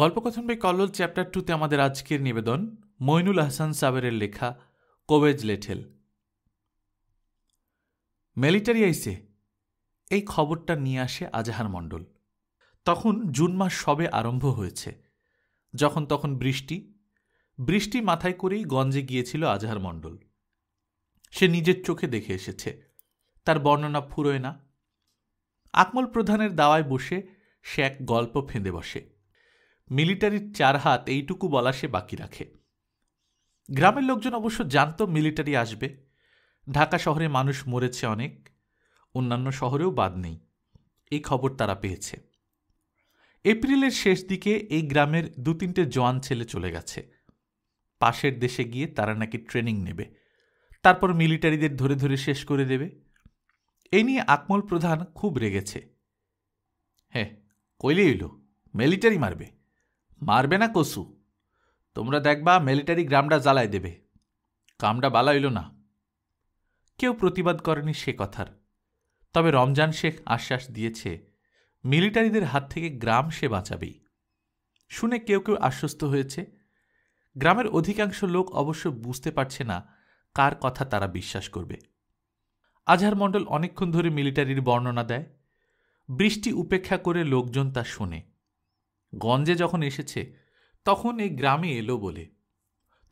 গল্পকথন বে কল্লোল চ্যাপ্টার টুতে আমাদের আজকের নিবেদন মইনুল আহসান সাবেরের লেখা কোবেজ লেঠেল মিলিটারি আইসে এই খবরটা নিয়ে আসে আজাহার মণ্ডল তখন জুন মাস সবে আরম্ভ হয়েছে যখন তখন বৃষ্টি বৃষ্টি মাথায় করেই গঞ্জে গিয়েছিল আজাহার মণ্ডল সে নিজের চোখে দেখে এসেছে তার বর্ণনা ফুরোয় না আকমল প্রধানের দাওয়ায় বসে সে এক গল্প ফেঁদে বসে মিলিটারির চার হাত এইটুকু বলা সে বাকি রাখে গ্রামের লোকজন অবশ্য জানত মিলিটারি আসবে ঢাকা শহরে মানুষ মরেছে অনেক অন্যান্য শহরেও বাদ নেই এই খবর তারা পেয়েছে এপ্রিলের শেষ দিকে এই গ্রামের দু তিনটে জোয়ান ছেলে চলে গেছে পাশের দেশে গিয়ে তারা নাকি ট্রেনিং নেবে তারপর মিলিটারিদের ধরে ধরে শেষ করে দেবে এ নিয়ে আকমল প্রধান খুব রেগেছে হ্যাঁ কইলে এলো মিলিটারি মারবে মারবে না কসু তোমরা দেখবা মিলিটারি গ্রামটা জ্বালায় দেবে কামটা বালাইল না কেউ প্রতিবাদ করেনি সে কথার তবে রমজান শেখ আশ্বাস দিয়েছে মিলিটারিদের হাত থেকে গ্রাম সে বাঁচাবেই শুনে কেউ কেউ আশ্বস্ত হয়েছে গ্রামের অধিকাংশ লোক অবশ্য বুঝতে পারছে না কার কথা তারা বিশ্বাস করবে আজহার মণ্ডল অনেকক্ষণ ধরে মিলিটারির বর্ণনা দেয় বৃষ্টি উপেক্ষা করে লোকজন তা শোনে গঞ্জে যখন এসেছে তখন এই গ্রামে এলো বলে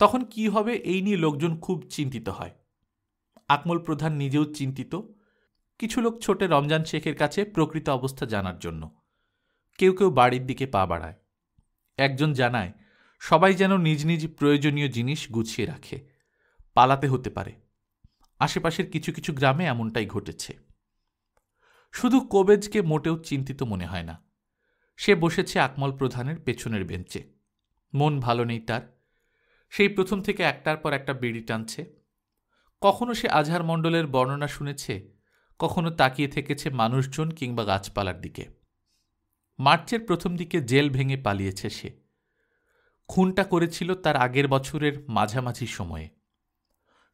তখন কি হবে এই নিয়ে লোকজন খুব চিন্তিত হয় আকমল প্রধান নিজেও চিন্তিত কিছু লোক ছোটে রমজান শেখের কাছে প্রকৃত অবস্থা জানার জন্য কেউ কেউ বাড়ির দিকে পা বাড়ায় একজন জানায় সবাই যেন নিজ নিজ প্রয়োজনীয় জিনিস গুছিয়ে রাখে পালাতে হতে পারে আশেপাশের কিছু কিছু গ্রামে এমনটাই ঘটেছে শুধু কোবেজকে মোটেও চিন্তিত মনে হয় না সে বসেছে আকমল প্রধানের পেছনের বেঞ্চে মন ভালো নেই তার সেই প্রথম থেকে একটার পর একটা বিড়ি টানছে কখনো সে আজহার মণ্ডলের বর্ণনা শুনেছে কখনো তাকিয়ে থেকেছে মানুষজন কিংবা গাছপালার দিকে মার্চের প্রথম দিকে জেল ভেঙে পালিয়েছে সে খুনটা করেছিল তার আগের বছরের মাঝামাঝি সময়ে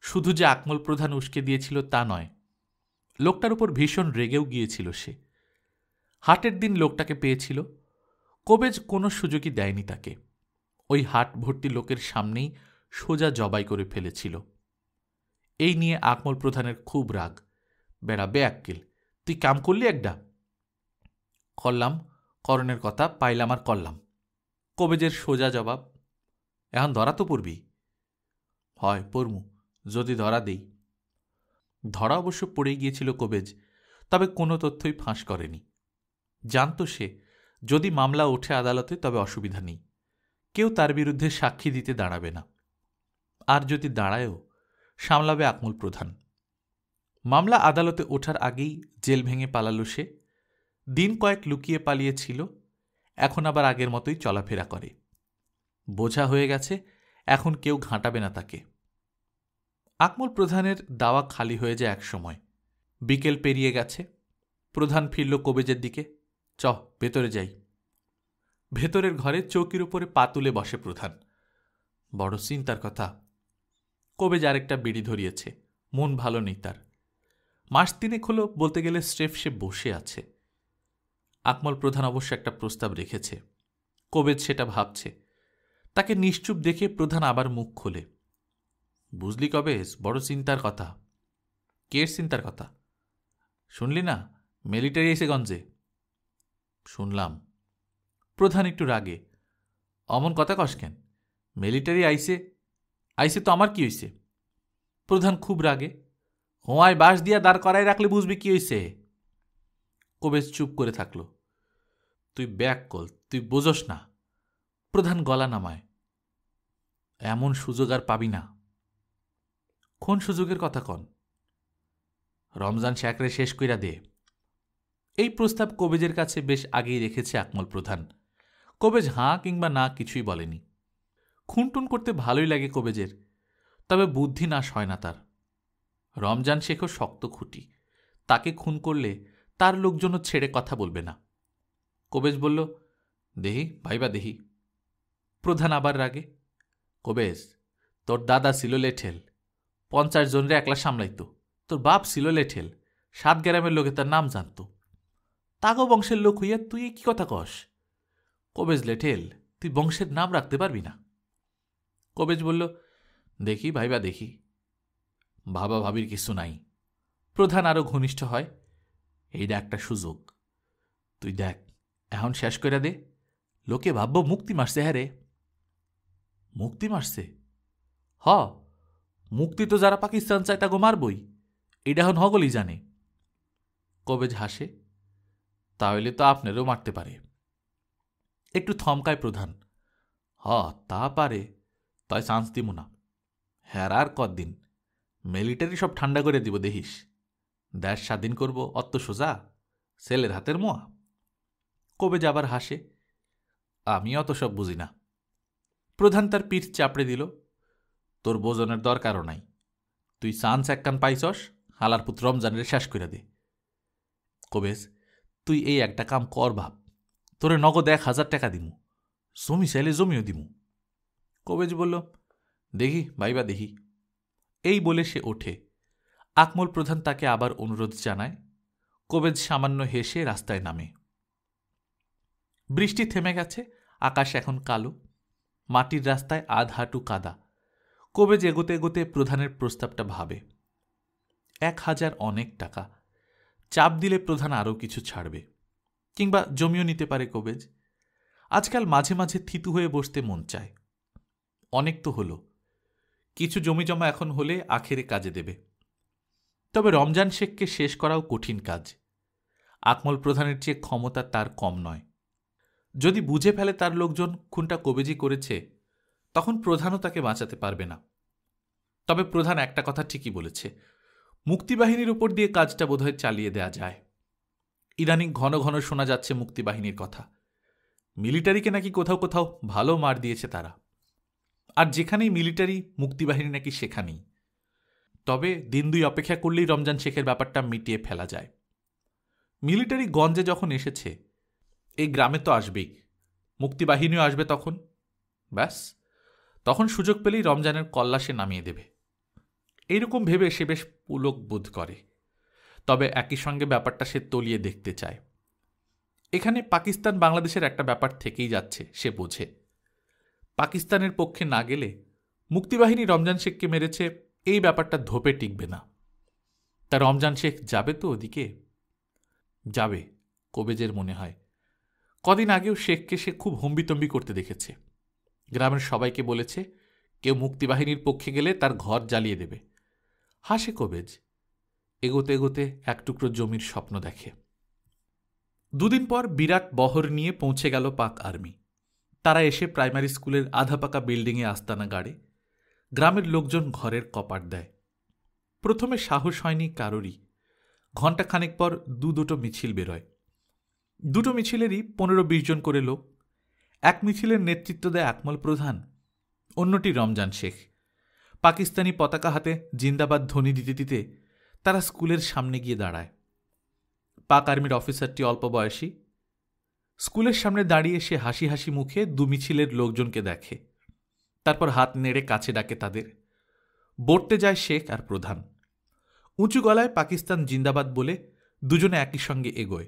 শুধু যে আকমল প্রধান উস্কে দিয়েছিল তা নয় লোকটার উপর ভীষণ রেগেও গিয়েছিল সে হাটের দিন লোকটাকে পেয়েছিল কবেজ কোনো সুযোগই দেয়নি তাকে ওই হাট ভর্তি লোকের সামনেই সোজা জবাই করে ফেলেছিল এই নিয়ে আকমল প্রধানের খুব রাগ বেড়া বে তুই কাম করলি একটা করলাম করণের কথা পাইলাম আর করলাম কবেজের সোজা জবাব এখন ধরা তো পড়বি হয় পড়মু যদি ধরা দেই ধরা অবশ্য পড়ে গিয়েছিল কবেজ তবে কোনো তথ্যই ফাঁস করেনি জানত সে যদি মামলা ওঠে আদালতে তবে অসুবিধা নেই কেউ তার বিরুদ্ধে সাক্ষী দিতে দাঁড়াবে না আর যদি দাঁড়ায়ও সামলাবে আকমল প্রধান মামলা আদালতে ওঠার আগেই জেল ভেঙে পালালো সে দিন কয়েক লুকিয়ে পালিয়েছিল এখন আবার আগের মতোই চলাফেরা করে বোঝা হয়ে গেছে এখন কেউ ঘাঁটাবে না তাকে আকমল প্রধানের দাওয়া খালি হয়ে যায় একসময় বিকেল পেরিয়ে গেছে প্রধান ফিরল কবেজের দিকে চ ভেতরে যাই ভেতরের ঘরে চৌকির উপরে পা তুলে বসে প্রধান বড় চিন্তার কথা কবে যার একটা বিড়ি ধরিয়েছে মন ভালো নেই তার মাস তিনেক হলো বলতে গেলে স্টেফ সে বসে আছে আকমল প্রধান অবশ্য একটা প্রস্তাব রেখেছে কবে সেটা ভাবছে তাকে নিশ্চুপ দেখে প্রধান আবার মুখ খোলে বুঝলি কবে বড় চিন্তার কথা কের চিন্তার কথা শুনলি না মিলিটারি এসে গঞ্জে শুনলাম প্রধান একটু রাগে অমন কথা কস কেন মিলিটারি আইসে আইসে তো আমার কি হইছে প্রধান খুব রাগে হোঁয়ায় বাঁশ দিয়া দাঁড় করাই রাখলে বুঝবি কি হইছে কবেশ চুপ করে থাকল তুই ব্যাক কল তুই বোঝস না প্রধান গলা নামায় এমন সুযোগ আর পাবি না কোন সুযোগের কথা কন রমজান শেখরে শেষ কইরা দে এই প্রস্তাব কবেজের কাছে বেশ আগেই রেখেছে আকমল প্রধান কবেজ হাঁ কিংবা না কিছুই বলেনি খুনটুন করতে ভালোই লাগে কবেজের তবে বুদ্ধি নাশ হয় না তার রমজান শেখও শক্ত খুঁটি তাকে খুন করলে তার লোকজনও ছেড়ে কথা বলবে না কবেজ বলল দেহি ভাইবা দেহি প্রধান আবার রাগে কবেজ তোর দাদা ছিল লেঠেল পঞ্চাশ জনরে একলা সামলাইত তোর বাপ ছিল লেঠেল সাত গ্রামের লোকে তার নাম জানত তাগো বংশের লোক হইয়া তুই কি কথা কস কবেজ লেঠেল তুই বংশের নাম রাখতে পারবি না কবেজ বলল দেখি ভাইবা দেখি ভাবা ভাবির কিছু নাই প্রধান আরও ঘনিষ্ঠ হয় এইটা একটা সুযোগ তুই দেখ এখন শেষ করে দে লোকে ভাবব মুক্তি মারছে হ্যাঁ রে মুক্তি মারছে হ মুক্তি তো যারা পাকিস্তান চায় তাগো মারবই এটা এখন হগলই জানে কবেজ হাসে তাহলে তো আপনারও মারতে পারে একটু থমকায় প্রধান হ তা পারে তাই চান্স দিব না হ্যার আর কদিন মিলিটারি সব ঠান্ডা করে দিব দেখিস দেশ স্বাধীন করব অত সোজা ছেলের হাতের মোয়া কবে যাবার হাসে আমি অত সব বুঝি না প্রধান তার পিঠ চাপড়ে দিল তোর বোজনের দরকারও নাই তুই চান্স এক কান পাইছস হালার পুত্র রমজানের শেষ করে দে কবেশ তুই এই একটা কাম কর ভাব তোরে নগদ এক হাজার টাকা দিমু জমি চাইলে জমিও দিমু কবেজ বলল দেখি ভাইবা দেখি এই বলে সে ওঠে আকমল প্রধান তাকে আবার অনুরোধ জানায় কবেজ সামান্য হেসে রাস্তায় নামে বৃষ্টি থেমে গেছে আকাশ এখন কালো মাটির রাস্তায় আধ হাঁটু কাদা কবেজ এগোতে এগোতে প্রধানের প্রস্তাবটা ভাবে এক হাজার অনেক টাকা চাপ দিলে প্রধান আরও কিছু ছাড়বে কিংবা জমিও নিতে পারে কবেজ আজকাল মাঝে মাঝে থিতু হয়ে বসতে মন চায় অনেক তো হলো কিছু জমি জমা এখন হলে আখেরে কাজে দেবে তবে রমজান শেখকে শেষ করাও কঠিন কাজ আকমল প্রধানের চেয়ে ক্ষমতা তার কম নয় যদি বুঝে ফেলে তার লোকজন খুনটা কবেজি করেছে তখন প্রধানও তাকে বাঁচাতে পারবে না তবে প্রধান একটা কথা ঠিকই বলেছে মুক্তিবাহিনীর উপর দিয়ে কাজটা বোধহয় চালিয়ে দেয়া যায় ইদানিং ঘন ঘন শোনা যাচ্ছে মুক্তিবাহিনীর কথা মিলিটারিকে নাকি কোথাও কোথাও ভালো মার দিয়েছে তারা আর যেখানেই মিলিটারি মুক্তিবাহিনী নাকি সেখানেই তবে দিন দুই অপেক্ষা করলেই রমজান শেখের ব্যাপারটা মিটিয়ে ফেলা যায় মিলিটারি গঞ্জে যখন এসেছে এই গ্রামে তো আসবেই মুক্তিবাহিনীও আসবে তখন ব্যাস তখন সুযোগ পেলেই রমজানের কল্লাসে নামিয়ে দেবে এইরকম ভেবে সে বেশ পুলক বোধ করে তবে একই সঙ্গে ব্যাপারটা সে তলিয়ে দেখতে চায় এখানে পাকিস্তান বাংলাদেশের একটা ব্যাপার থেকেই যাচ্ছে সে বোঝে পাকিস্তানের পক্ষে না গেলে মুক্তিবাহিনী রমজান শেখকে মেরেছে এই ব্যাপারটা ধোপে টিকবে না তা রমজান শেখ যাবে তো ওদিকে যাবে কবেজের মনে হয় কদিন আগেও শেখকে সে খুব হম্বিতম্বি করতে দেখেছে গ্রামের সবাইকে বলেছে কেউ মুক্তিবাহিনীর পক্ষে গেলে তার ঘর জ্বালিয়ে দেবে হাসে কবেজ এগোতে এগোতে এক টুকরো জমির স্বপ্ন দেখে দুদিন পর বিরাট বহর নিয়ে পৌঁছে গেল পাক আর্মি তারা এসে প্রাইমারি স্কুলের আধা পাকা বিল্ডিংয়ে আস্তানা গাড়ে গ্রামের লোকজন ঘরের কপাট দেয় প্রথমে সাহস হয়নি কারোরই ঘণ্টাখানেক পর দু দুটো মিছিল বেরোয় দুটো মিছিলেরই পনেরো বিশ জন করে লোক এক মিছিলের নেতৃত্ব দেয় আকমল প্রধান অন্যটি রমজান শেখ পাকিস্তানি পতাকা হাতে জিন্দাবাদ ধ্বনি দিতে দিতে তারা স্কুলের সামনে গিয়ে দাঁড়ায় পাক আর্মির অফিসারটি অল্প বয়সী স্কুলের সামনে দাঁড়িয়ে সে হাসি হাসি মুখে দু মিছিলের লোকজনকে দেখে তারপর হাত নেড়ে কাছে ডাকে তাদের বর্তে যায় শেখ আর প্রধান উঁচু গলায় পাকিস্তান জিন্দাবাদ বলে দুজনে একই সঙ্গে এগোয়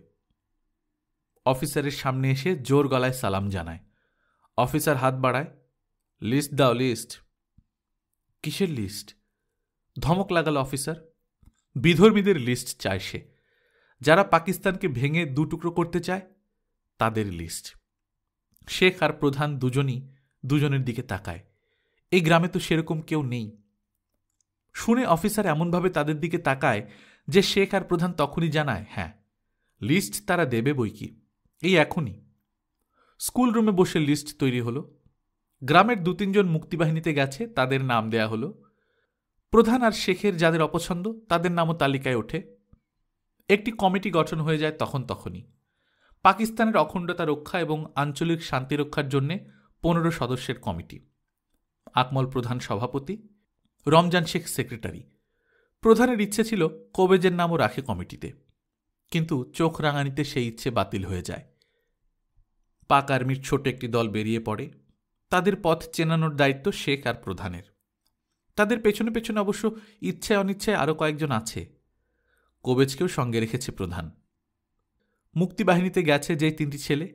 অফিসারের সামনে এসে জোর গলায় সালাম জানায় অফিসার হাত বাড়ায় লিস্ট দাও লিস্ট কিসের লিস্ট ধমক লাগাল অফিসার বিধর্মীদের লিস্ট চায় সে যারা পাকিস্তানকে ভেঙে দুটুকরো করতে চায় তাদের লিস্ট শেখ আর প্রধান দুজনই দুজনের দিকে তাকায় এই গ্রামে তো সেরকম কেউ নেই শুনে অফিসার এমনভাবে তাদের দিকে তাকায় যে শেখ আর প্রধান তখনই জানায় হ্যাঁ লিস্ট তারা দেবে বই কি এই এখনই স্কুল রুমে বসে লিস্ট তৈরি হলো গ্রামের দু তিনজন মুক্তিবাহিনীতে গেছে তাদের নাম দেয়া হলো প্রধান আর শেখের যাদের অপছন্দ তাদের নামও তালিকায় ওঠে একটি কমিটি গঠন হয়ে যায় তখন তখনই পাকিস্তানের অখণ্ডতা রক্ষা এবং আঞ্চলিক শান্তি রক্ষার জন্যে পনেরো সদস্যের কমিটি আকমল প্রধান সভাপতি রমজান শেখ সেক্রেটারি প্রধানের ইচ্ছে ছিল কোবেজের নামও রাখে কমিটিতে কিন্তু চোখ রাঙানিতে সেই ইচ্ছে বাতিল হয়ে যায় পাক আর্মির ছোট একটি দল বেরিয়ে পড়ে তাদের পথ চেনানোর দায়িত্ব শেখ আর প্রধানের তাদের পেছনে পেছনে অবশ্য ইচ্ছায় অনিচ্ছায় আরও কয়েকজন আছে কোবেজকেও সঙ্গে রেখেছে প্রধান মুক্তিবাহিনীতে গেছে যে তিনটি ছেলে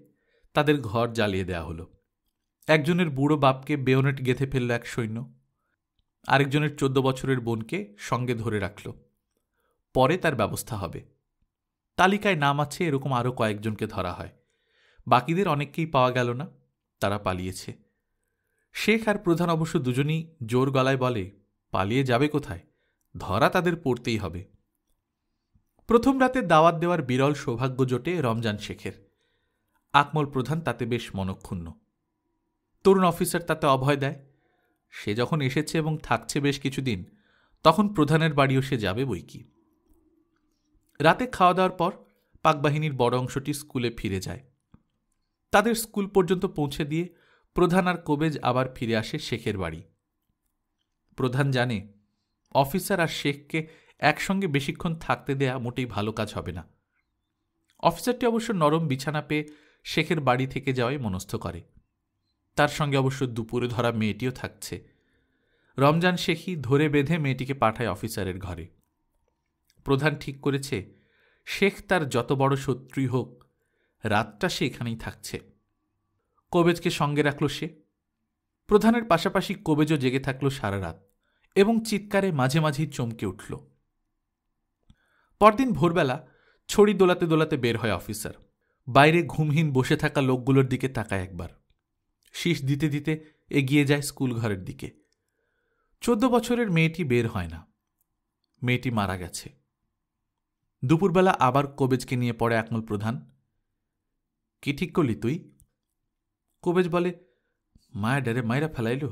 তাদের ঘর জ্বালিয়ে দেয়া হলো একজনের বুড়ো বাপকে বেওনেট গেঁথে ফেলল এক সৈন্য আরেকজনের চোদ্দ বছরের বোনকে সঙ্গে ধরে রাখল পরে তার ব্যবস্থা হবে তালিকায় নাম আছে এরকম আরও কয়েকজনকে ধরা হয় বাকিদের অনেককেই পাওয়া গেল না তারা পালিয়েছে শেখ আর প্রধান অবশ্য দুজনই জোর গলায় বলে পালিয়ে যাবে কোথায় ধরা তাদের পড়তেই হবে প্রথম রাতে দাওয়াত দেওয়ার বিরল সৌভাগ্য জোটে রমজান শেখের আকমল প্রধান তাতে বেশ মনক্ষুণ্ণ তরুণ অফিসার তাতে অভয় দেয় সে যখন এসেছে এবং থাকছে বেশ কিছুদিন তখন প্রধানের বাড়িও সে যাবে বই কি রাতে খাওয়া দাওয়ার পর পাকবাহিনীর বড় অংশটি স্কুলে ফিরে যায় তাদের স্কুল পর্যন্ত পৌঁছে দিয়ে প্রধান আর কোবেজ আবার ফিরে আসে শেখের বাড়ি প্রধান জানে অফিসার আর শেখকে একসঙ্গে বেশিক্ষণ থাকতে দেয়া মোটেই ভালো কাজ হবে না অফিসারটি অবশ্য নরম বিছানা পেয়ে শেখের বাড়ি থেকে যাওয়াই মনস্থ করে তার সঙ্গে অবশ্য দুপুরে ধরা মেয়েটিও থাকছে রমজান শেখই ধরে বেঁধে মেয়েটিকে পাঠায় অফিসারের ঘরে প্রধান ঠিক করেছে শেখ তার যত বড় শত্রুই হোক রাতটা সে এখানেই থাকছে কবেজকে সঙ্গে রাখল সে প্রধানের পাশাপাশি কবেজও জেগে থাকল সারা রাত এবং চিৎকারে মাঝে মাঝেই চমকে উঠল পরদিন ভোরবেলা ছড়ি দোলাতে দোলাতে বের হয় অফিসার বাইরে ঘুমহীন বসে থাকা লোকগুলোর দিকে তাকায় একবার শীষ দিতে দিতে এগিয়ে যায় স্কুল ঘরের দিকে চোদ্দ বছরের মেয়েটি বের হয় না মেয়েটি মারা গেছে দুপুরবেলা আবার কবেজকে নিয়ে পড়ে একমল প্রধান কি ঠিক করলি তুই কোবেজ বলে মায়া ডেরে মায়েরা ফেলাইল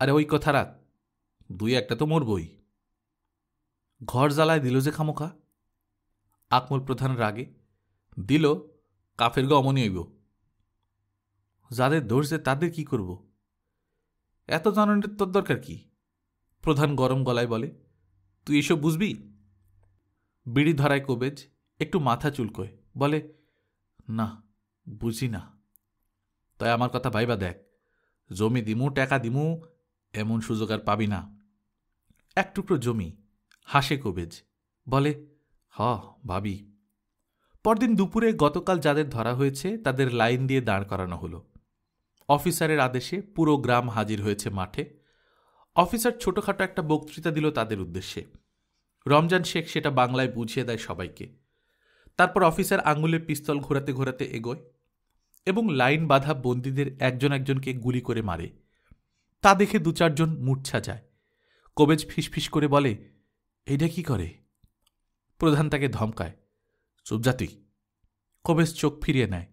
আরে ওই কথা রাত দুই একটা তো মরবই ঘর জ্বালায় দিল যে খামোখা আকমল প্রধান রাগে দিল কাফের গা অমনি হইব যাদের ধরছে তাদের কি করব এত জানানোর তোর দরকার কি প্রধান গরম গলায় বলে তুই এসব বুঝবি বিড়ি ধরায় কবেজ একটু মাথা চুলকোয় বলে না বুঝি না তাই আমার কথা ভাইবা দেখ জমি দিমু টাকা দিমু এমন সুযোগ আর পাবি না এক টুকরো জমি হাসে কবেজ বলে হ ভাবি পরদিন দুপুরে গতকাল যাদের ধরা হয়েছে তাদের লাইন দিয়ে দাঁড় করানো হলো অফিসারের আদেশে পুরো গ্রাম হাজির হয়েছে মাঠে অফিসার ছোটখাটো একটা বক্তৃতা দিল তাদের উদ্দেশ্যে রমজান শেখ সেটা বাংলায় বুঝিয়ে দেয় সবাইকে তারপর অফিসার আঙুলে পিস্তল ঘোরাতে ঘোরাতে এগোয় এবং লাইন বাঁধা বন্দীদের একজন একজনকে গুলি করে মারে তা দেখে দু চারজন মূর্ছা যায় কবেজ ফিসফিস করে বলে এইটা কি করে প্রধান তাকে ধমকায় চুপজা তুই কবেজ চোখ ফিরিয়ে নেয়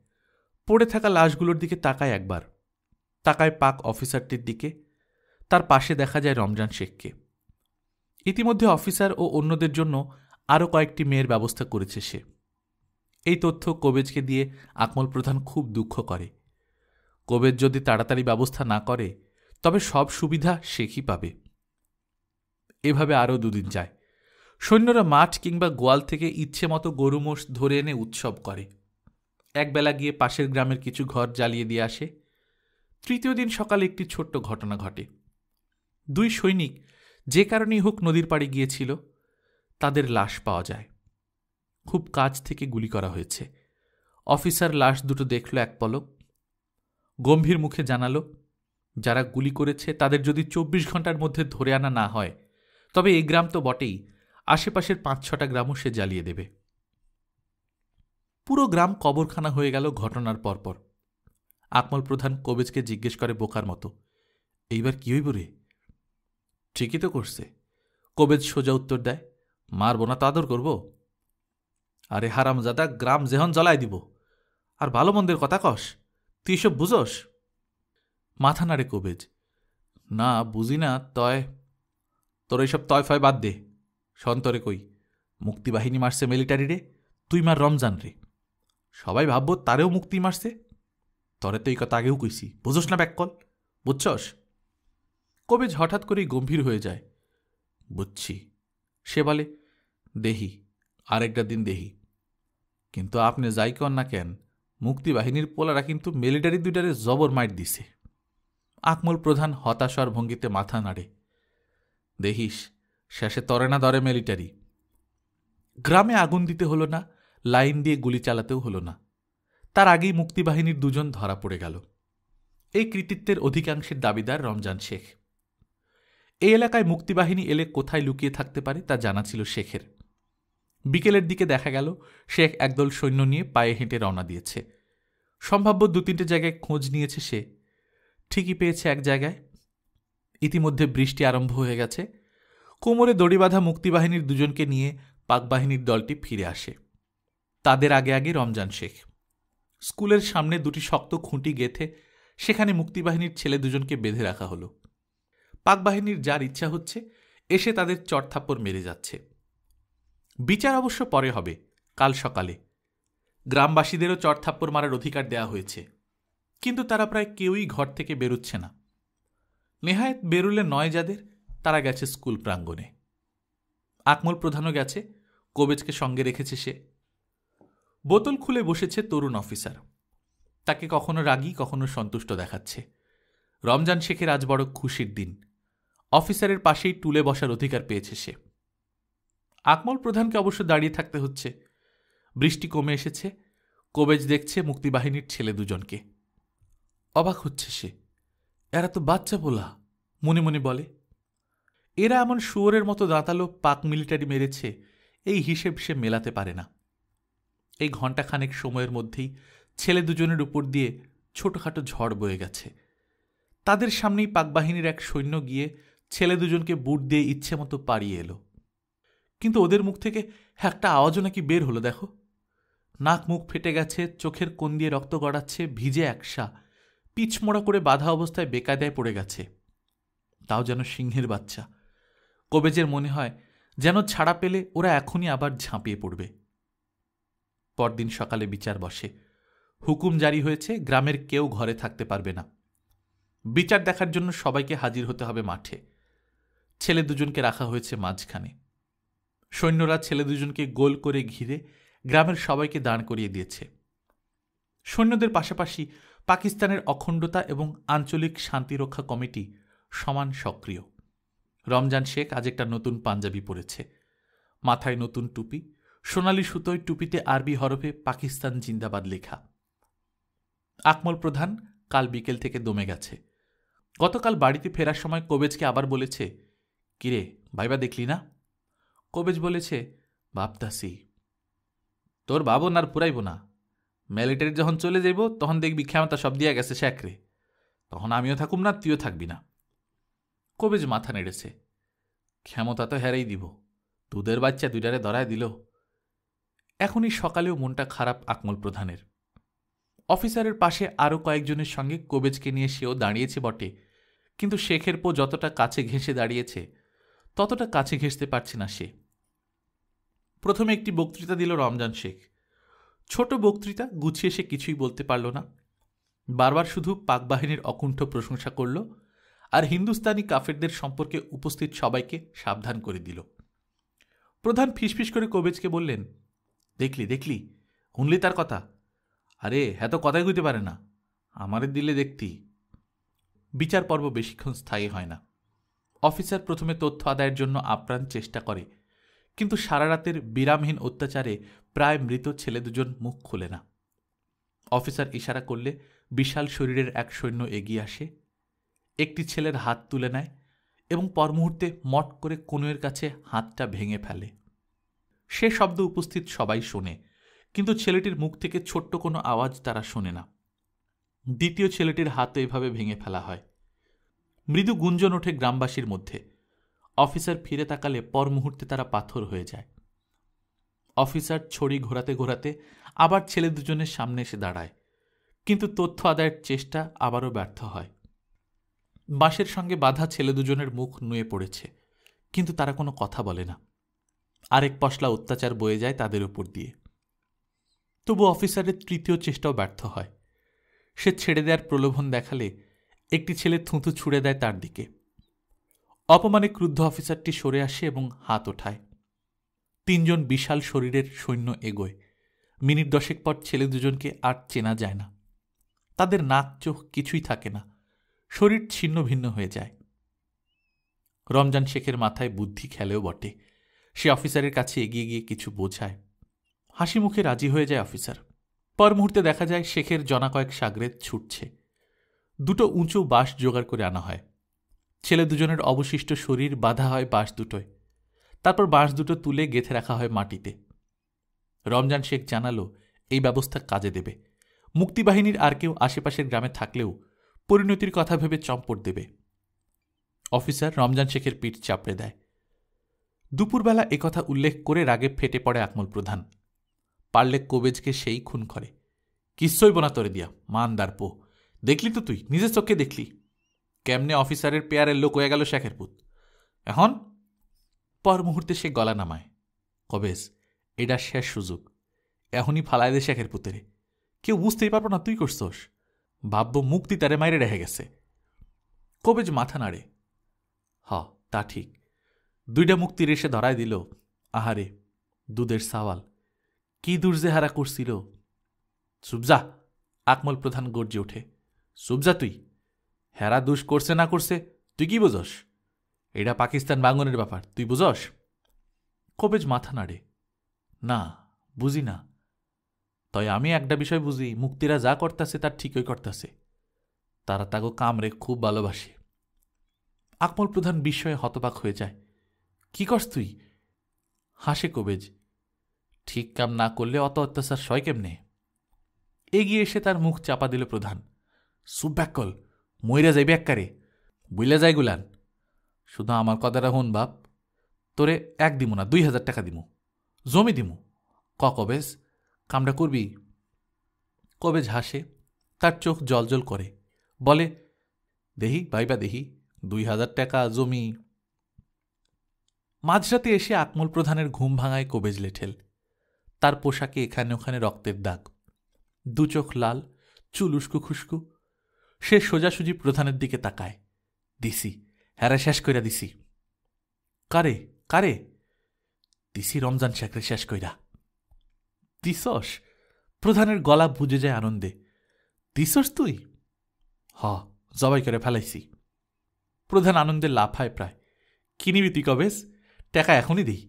পড়ে থাকা লাশগুলোর দিকে তাকায় একবার তাকায় পাক অফিসারটির দিকে তার পাশে দেখা যায় রমজান শেখকে ইতিমধ্যে অফিসার ও অন্যদের জন্য আরও কয়েকটি মেয়ের ব্যবস্থা করেছে সে এই তথ্য কোবেজকে দিয়ে আকমল প্রধান খুব দুঃখ করে কোবেজ যদি তাড়াতাড়ি ব্যবস্থা না করে তবে সব সুবিধা শেখই পাবে এভাবে আরও দুদিন যায় সৈন্যরা মাঠ কিংবা গোয়াল থেকে ইচ্ছে মতো গরু মোষ ধরে এনে উৎসব করে একবেলা গিয়ে পাশের গ্রামের কিছু ঘর জ্বালিয়ে দিয়ে আসে তৃতীয় দিন সকালে একটি ছোট্ট ঘটনা ঘটে দুই সৈনিক যে কারণেই হোক নদীর পাড়ে গিয়েছিল তাদের লাশ পাওয়া যায় খুব কাছ থেকে গুলি করা হয়েছে অফিসার লাশ দুটো দেখল এক পলক গম্ভীর মুখে জানালো যারা গুলি করেছে তাদের যদি চব্বিশ ঘন্টার মধ্যে ধরে আনা না হয় তবে এই গ্রাম তো বটেই আশেপাশের পাঁচ ছটা গ্রামও সে জ্বালিয়ে দেবে পুরো গ্রাম কবরখানা হয়ে গেল ঘটনার পরপর আকমল প্রধান কবেজকে জিজ্ঞেস করে বোকার মতো এইবার কি হইব রে ঠিকই তো করছে কবেজ সোজা উত্তর দেয় মারব না তাদর করবো আরে হারামজাদা গ্রাম জেহন জ্বলাই দিব আর ভালো মন্দের কথা কস তুই সব বুঝস মাথা নাড়ে কবেজ না বুঝি না তয় তোর এইসব তয় ফয় বাদ দে সন্তরে কই মুক্তিবাহিনী মারছে মিলিটারি রে তুই মার রমজান রে সবাই ভাববো তারেও মুক্তি মারছে তরে তো এই কথা আগেও কইছি বুঝস না ব্যাককল বুঝছস কবিজ হঠাৎ করেই গম্ভীর হয়ে যায় বুঝছি সে বলে দেহি আরেকটা দিন দেহি কিন্তু আপনি যাই কন না কেন মুক্তিবাহিনীর পোলারা কিন্তু মিলিটারি দুইটারে জবর মাইট দিছে আকমল প্রধান হতাশার ভঙ্গিতে মাথা নাড়ে দেহিস শেষে তরে না দরে মিলিটারি গ্রামে আগুন দিতে হলো না লাইন দিয়ে গুলি চালাতেও হলো না তার আগেই মুক্তিবাহিনীর দুজন ধরা পড়ে গেল এই কৃতিত্বের অধিকাংশের দাবিদার রমজান শেখ এই এলাকায় মুক্তিবাহিনী এলে কোথায় লুকিয়ে থাকতে পারে তা জানা ছিল শেখের বিকেলের দিকে দেখা গেল সে একদল সৈন্য নিয়ে পায়ে হেঁটে রওনা দিয়েছে সম্ভাব্য দু তিনটে জায়গায় খোঁজ নিয়েছে সে ঠিকই পেয়েছে এক জায়গায় ইতিমধ্যে বৃষ্টি আরম্ভ হয়ে গেছে কোমরে দড়িবাঁধা মুক্তিবাহিনীর দুজনকে নিয়ে পাকবাহিনীর দলটি ফিরে আসে তাদের আগে আগে রমজান শেখ স্কুলের সামনে দুটি শক্ত খুঁটি গেথে সেখানে মুক্তিবাহিনীর ছেলে দুজনকে বেঁধে রাখা হলো পাকবাহিনীর যার ইচ্ছা হচ্ছে এসে তাদের চটথাপ্পড় মেরে যাচ্ছে বিচার অবশ্য পরে হবে কাল সকালে গ্রামবাসীদেরও চড়থাপ্পড় মারার অধিকার দেয়া হয়েছে কিন্তু তারা প্রায় কেউই ঘর থেকে বেরোচ্ছে না নেহায়ত বেরুলে নয় যাদের তারা গেছে স্কুল প্রাঙ্গণে আকমল প্রধানও গেছে কোবেজকে সঙ্গে রেখেছে সে বোতল খুলে বসেছে তরুণ অফিসার তাকে কখনো রাগি কখনো সন্তুষ্ট দেখাচ্ছে রমজান শেখের আজ বড় খুশির দিন অফিসারের পাশেই টুলে বসার অধিকার পেয়েছে সে আকমল প্রধানকে অবশ্য দাঁড়িয়ে থাকতে হচ্ছে বৃষ্টি কমে এসেছে কোবেজ দেখছে মুক্তিবাহিনীর ছেলে দুজনকে অবাক হচ্ছে সে এরা তো বাচ্চা বোলা মনে মনে বলে এরা এমন শুয়োরের মতো দাঁতালো পাক মিলিটারি মেরেছে এই হিসেব সে মেলাতে পারে না এই ঘণ্টাখানেক সময়ের মধ্যেই ছেলে দুজনের উপর দিয়ে ছোটখাটো ঝড় বয়ে গেছে তাদের সামনেই পাকবাহিনীর এক সৈন্য গিয়ে ছেলে দুজনকে বুট দিয়ে ইচ্ছে মতো পাড়িয়ে এলো কিন্তু ওদের মুখ থেকে একটা আওয়াজও নাকি বের হলো দেখো নাক মুখ ফেটে গেছে চোখের কোন দিয়ে রক্ত গড়াচ্ছে ভিজে একসা পিছমোড়া করে বাধা অবস্থায় বেকায়দায় পড়ে গেছে তাও যেন সিংহের বাচ্চা কবেজের মনে হয় যেন ছাড়া পেলে ওরা এখনই আবার ঝাঁপিয়ে পড়বে পরদিন সকালে বিচার বসে হুকুম জারি হয়েছে গ্রামের কেউ ঘরে থাকতে পারবে না বিচার দেখার জন্য সবাইকে হাজির হতে হবে মাঠে ছেলে দুজনকে রাখা হয়েছে মাঝখানে সৈন্যরা ছেলে দুজনকে গোল করে ঘিরে গ্রামের সবাইকে দাঁড় করিয়ে দিয়েছে সৈন্যদের পাশাপাশি পাকিস্তানের অখণ্ডতা এবং আঞ্চলিক শান্তিরক্ষা কমিটি সমান সক্রিয় রমজান শেখ আজ একটা নতুন পাঞ্জাবি পরেছে মাথায় নতুন টুপি সোনালি সুতোয় টুপিতে আরবি হরফে পাকিস্তান জিন্দাবাদ লেখা আকমল প্রধান কাল বিকেল থেকে দমে গেছে গতকাল বাড়িতে ফেরার সময় কোবেজকে আবার বলেছে কিরে ভাইবা দেখলি না কবেজ বলেছে বাপদাসি তোর বাবন আর পুরাইব না মিলিটারি যখন চলে যাইব তখন দেখবি ক্ষমতা সব দিয়ে গেছে শ্যাকরে তখন আমিও থাকুম না তুইও থাকবি না কবেজ মাথা নেড়েছে ক্ষমতা তো হেরেই দিব দুধের বাচ্চা দুইটারে ধরায় দিল এখনই সকালেও মনটা খারাপ আকমল প্রধানের অফিসারের পাশে আরও কয়েকজনের সঙ্গে কোবেজকে নিয়ে সেও দাঁড়িয়েছে বটে কিন্তু শেখের পো যতটা কাছে ঘেঁষে দাঁড়িয়েছে ততটা কাছে ঘেঁষতে পারছে না সে প্রথমে একটি বক্তৃতা দিল রমজান শেখ ছোট বক্তৃতা গুছিয়ে সে কিছুই বলতে পারল না বারবার শুধু পাক বাহিনীর অকুণ্ঠ প্রশংসা করল আর হিন্দুস্তানি কাফেরদের সম্পর্কে উপস্থিত সবাইকে সাবধান করে দিল প্রধান ফিসফিস করে কবেজকে বললেন দেখলি দেখলি হুনলি তার কথা আরে এত কথাই গুইতে পারে না আমারে দিলে দেখতি বিচার পর্ব বেশিক্ষণ স্থায়ী হয় না অফিসার প্রথমে তথ্য আদায়ের জন্য আপ্রাণ চেষ্টা করে কিন্তু সারা রাতের বিরামহীন অত্যাচারে প্রায় মৃত ছেলে দুজন মুখ খোলে না অফিসার ইশারা করলে বিশাল শরীরের এক সৈন্য এগিয়ে আসে একটি ছেলের হাত তুলে নেয় এবং পরমুহূর্তে মট করে কনুয়ের কাছে হাতটা ভেঙে ফেলে সে শব্দ উপস্থিত সবাই শোনে কিন্তু ছেলেটির মুখ থেকে ছোট্ট কোনো আওয়াজ তারা শোনে না দ্বিতীয় ছেলেটির হাত এভাবে ভেঙে ফেলা হয় মৃদু গুঞ্জন ওঠে গ্রামবাসীর মধ্যে অফিসার ফিরে তাকালে পর মুহূর্তে তারা পাথর হয়ে যায় অফিসার ছড়ি ঘোরাতে ঘোরাতে আবার ছেলে দুজনের সামনে এসে দাঁড়ায় কিন্তু তথ্য আদায়ের চেষ্টা আবারও ব্যর্থ হয় বাঁশের সঙ্গে বাধা ছেলে দুজনের মুখ নুয়ে পড়েছে কিন্তু তারা কোনো কথা বলে না আরেক পশলা অত্যাচার বয়ে যায় তাদের উপর দিয়ে তবু অফিসারের তৃতীয় চেষ্টাও ব্যর্থ হয় সে ছেড়ে দেওয়ার প্রলোভন দেখালে একটি ছেলে থুঁতু ছুড়ে দেয় তার দিকে অপমানে ক্রুদ্ধ অফিসারটি সরে আসে এবং হাত ওঠায় তিনজন বিশাল শরীরের সৈন্য এগোয় মিনিট দশেক পর ছেলে দুজনকে আর চেনা যায় না তাদের নাক চোখ কিছুই থাকে না শরীর ছিন্ন ভিন্ন হয়ে যায় রমজান শেখের মাথায় বুদ্ধি খেলেও বটে সে অফিসারের কাছে এগিয়ে গিয়ে কিছু বোঝায় হাসি মুখে রাজি হয়ে যায় অফিসার পর মুহূর্তে দেখা যায় শেখের জনাকয়েক সাগরে ছুটছে দুটো উঁচু বাঁশ জোগাড় করে আনা হয় ছেলে দুজনের অবশিষ্ট শরীর বাধা হয় বাঁশ দুটোয় তারপর বাঁশ দুটো তুলে গেঁথে রাখা হয় মাটিতে রমজান শেখ জানালো এই ব্যবস্থা কাজে দেবে মুক্তিবাহিনীর আর কেউ আশেপাশের গ্রামে থাকলেও পরিণতির কথা ভেবে চম্পট দেবে অফিসার রমজান শেখের পিঠ চাপড়ে দেয় দুপুরবেলা একথা উল্লেখ করে রাগে ফেটে পড়ে আকমল প্রধান পারলে কোবেজকে সেই খুন করে কিসই বোনা তরে দিয়া দার পো দেখলি তো তুই নিজের চোখে দেখলি কেমনে অফিসারের পেয়ারের লোক হয়ে গেল শেখের পুত এখন পর মুহূর্তে সে গলা নামায় কবেস এটা শেষ সুযোগ এখনই ফালায় দে শেখের পুতেরে কেউ বুঝতেই পারবো না তুই করছোস ভাব্য মুক্তি তারে মাইরে রেখে গেছে কবেজ মাথা নাড়ে হ তা ঠিক দুইটা মুক্তির এসে ধরায় দিল আহারে দুধের সাওয়াল কি দূর যে হারা করছিল সুবজা আকমল প্রধান গর্জে ওঠে সুবজা তুই হেরা দোষ করছে না করছে তুই কি বুঝস এটা পাকিস্তান বাঙনের ব্যাপার তুই বুঝস কবেজ মাথা নাড়ে না বুঝি না তয় আমি একটা বিষয় বুঝি মুক্তিরা যা করতেছে তার ঠিকই করতেছে তারা তাকে কামড়ে খুব ভালোবাসে আকমল প্রধান বিস্ময়ে হতবাক হয়ে যায় কি করস তুই হাসে কবেজ ঠিক কাম না করলে অত অত্যাচার সয় কেমনে এগিয়ে এসে তার মুখ চাপা দিল প্রধান সুব্যাকল মইরা যাইবে এককারে বুইলে যাই গুলান শুধু আমার কথাটা হুন বাপ তোরে এক দিমু না দুই হাজার টাকা দিমু জমি দিমু ক কবেজ কামটা করবি কবেজ হাসে তার চোখ জল করে বলে দেহি ভাইবা দেহি দুই হাজার টাকা জমি মাঝরাতে এসে আকমল প্রধানের ঘুম ভাঙায় কবেজ লেঠেল তার পোশাকে এখানে ওখানে রক্তের দাগ দু চোখ লাল চুল উস্কু খুস্কু সে সোজাসুজি প্রধানের দিকে তাকায় দিসি হ্যারা শেষ কইরা দিসি কারে কারে দিসি রমজান শেখরে শেষ কইরা দিসস প্রধানের গলা বুঝে যায় আনন্দে দিসস তুই হ জবাই করে ফেলাইছি প্রধান আনন্দে লাফায় প্রায় কিনিবি তুই কবেস টাকা এখনই দিই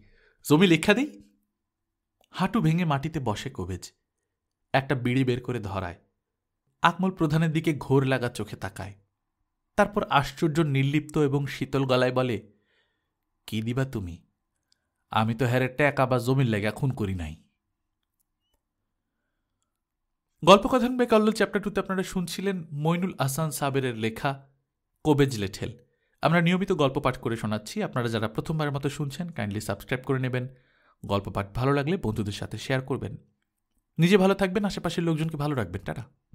জমি লেখা দিই হাঁটু ভেঙে মাটিতে বসে কবেজ একটা বিড়ি বের করে ধরায় আকমল প্রধানের দিকে ঘোর লাগা চোখে তাকায় তারপর আশ্চর্য নির্লিপ্ত এবং শীতল গলায় বলে কি দিবা তুমি আমি তো হ্যারে ট্যাকা বা জমির লেগে খুন করি নাই গল্পকথন বেকাল্ল চ্যাপ্টার টুতে আপনারা শুনছিলেন মইনুল আসান সাবেরের লেখা কোবেজ লেঠেল আমরা নিয়মিত গল্প পাঠ করে শোনাচ্ছি আপনারা যারা প্রথমবারের মতো শুনছেন কাইন্ডলি সাবস্ক্রাইব করে নেবেন গল্প পাঠ ভালো লাগলে বন্ধুদের সাথে শেয়ার করবেন নিজে ভালো থাকবেন আশেপাশের লোকজনকে ভালো রাখবেন টাটা